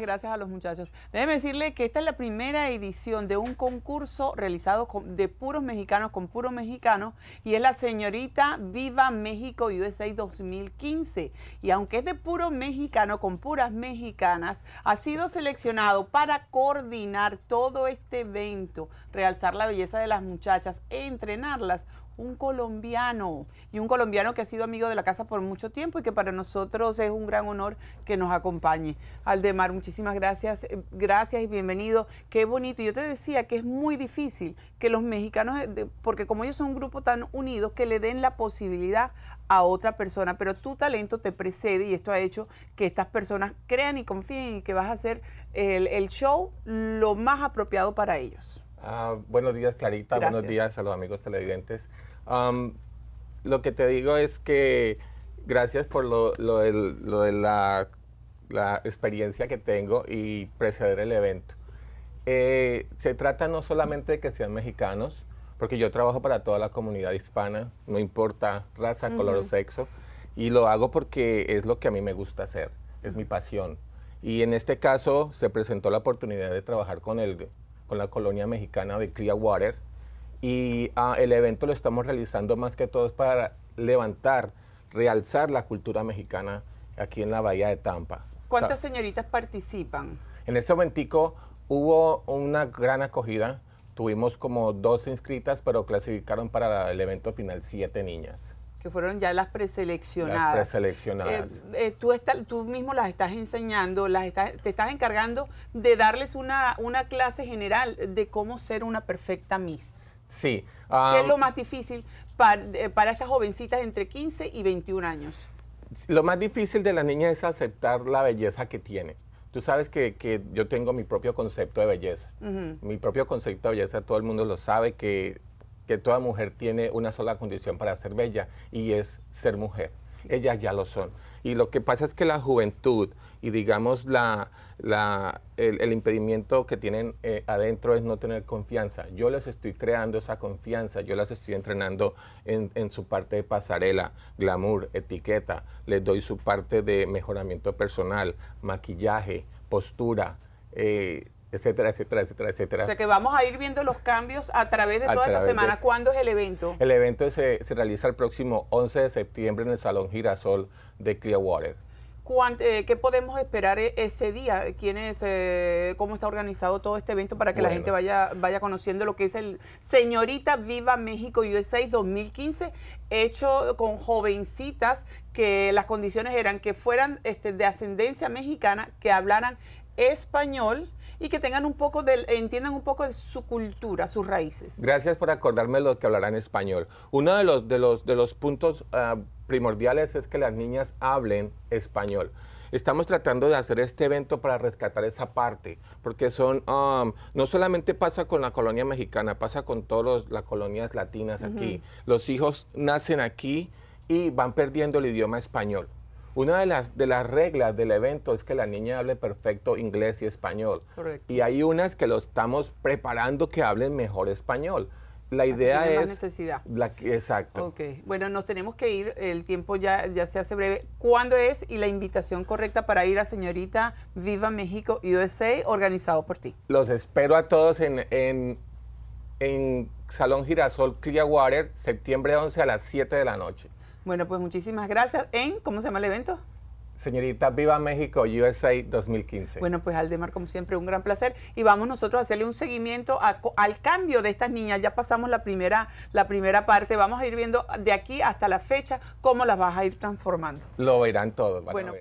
gracias a los muchachos. déjenme decirle que esta es la primera edición de un concurso realizado de puros mexicanos con puros mexicanos y es la señorita Viva México USA 2015. Y aunque es de puro mexicano con puras mexicanas, ha sido seleccionado para coordinar todo este evento, realzar la belleza de las muchachas, entrenarlas un colombiano y un colombiano que ha sido amigo de la casa por mucho tiempo y que para nosotros es un gran honor que nos acompañe. Aldemar, muchísimas gracias, eh, gracias y bienvenido. Qué bonito. Yo te decía que es muy difícil que los mexicanos, eh, porque como ellos son un grupo tan unido que le den la posibilidad a otra persona, pero tu talento te precede y esto ha hecho que estas personas crean y confíen y que vas a hacer el show lo más apropiado para ellos. Ah, buenos días, Clarita. Buenos días a los amigos televidentes. lo que te digo es que gracias por lo, de, la, experiencia que tengo y preceder el evento. Eh, se trata no solamente de que sean mexicanos, porque yo trabajo para toda la comunidad hispana, no importa raza, color o sexo, y lo hago porque es lo que a mí me gusta hacer, es mi pasión. Y en este caso se presentó la oportunidad de trabajar con el con la colonia mexicana de Clearwater. Y ah, el evento lo estamos realizando más que todo para levantar, realzar la cultura mexicana aquí en la Bahía de Tampa. ¿Cuántas señoritas participan? En ese momentico hubo una gran acogida. Tuvimos como 12 inscritas, pero clasificaron para el evento final siete niñas que fueron ya las preseleccionadas. Las preseleccionadas. Eh, eh, tú, tú mismo las estás enseñando, las te estás encargando de darles una, una clase general de cómo ser una perfecta Miss. Sí. ¿Qué es lo más difícil para, eh, para estas jovencitas entre 15 y 21 años? Lo más difícil de la niña es aceptar la belleza que tiene. Tú sabes que, yo tengo mi propio concepto de belleza. Mi propio concepto de belleza, todo el mundo lo sabe, que que toda mujer tiene una sola condición para ser bella y es ser mujer. Ellas ya lo son. Y lo que pasa es que la juventud y digamos la, el, impedimento que tienen eh, adentro es no tener confianza. Yo les estoy creando esa confianza, yo las estoy entrenando en, su parte de pasarela, glamour, etiqueta, les doy su parte de mejoramiento personal, maquillaje, postura. Eh, etcétera, etcétera, etcétera, etcétera. O sea que vamos a ir viendo los cambios a través de toda esta semana. ¿Cuándo es el evento? El evento se, se, realiza el próximo 11 de septiembre en el Salón Girasol de Clearwater. Eh, ¿Qué podemos esperar e, ese día? Eh, ¿Cómo está organizado todo este evento para que la gente vaya, vaya conociendo lo que es el Señorita Viva México USA 2015, hecho con jovencitas que las condiciones eran que fueran este, de ascendencia mexicana, que hablaran español, y que tengan un poco del, entiendan un poco de su cultura, sus raíces. Gracias por acordarme lo que hablarán español. Uno de los, los, de los puntos ah, primordiales es que las niñas hablen español estamos tratando de hacer este evento para rescatar esa parte, porque son, um, no solamente pasa con la colonia mexicana, pasa con todas las colonias latinas aquí. Los hijos nacen aquí y van perdiendo el idioma español. Una de las, de las reglas del evento es que la niña hable perfecto inglés y español. Correcto. Y hay unas que lo estamos preparando que hablen mejor español. La idea es... La necesidad. exacto. Ok. Bueno, nos tenemos que ir. El tiempo ya, ya se hace breve. ¿Cuándo es y la invitación correcta para ir a señorita Viva México USA organizado por ti? Los espero a todos en, en, en Salón Girasol Clearwater, septiembre 11 a las 7 de la noche. Bueno, pues muchísimas gracias. ¿En cómo se llama el evento? Señorita Viva México USA 2015. Bueno, pues Aldemar, como siempre, un gran placer. Y vamos nosotros a hacerle un seguimiento al cambio de estas niñas. Ya pasamos la primera, la primera parte. Vamos a ir viendo de aquí hasta la fecha cómo las vas a ir transformando. Lo verán todos. bueno.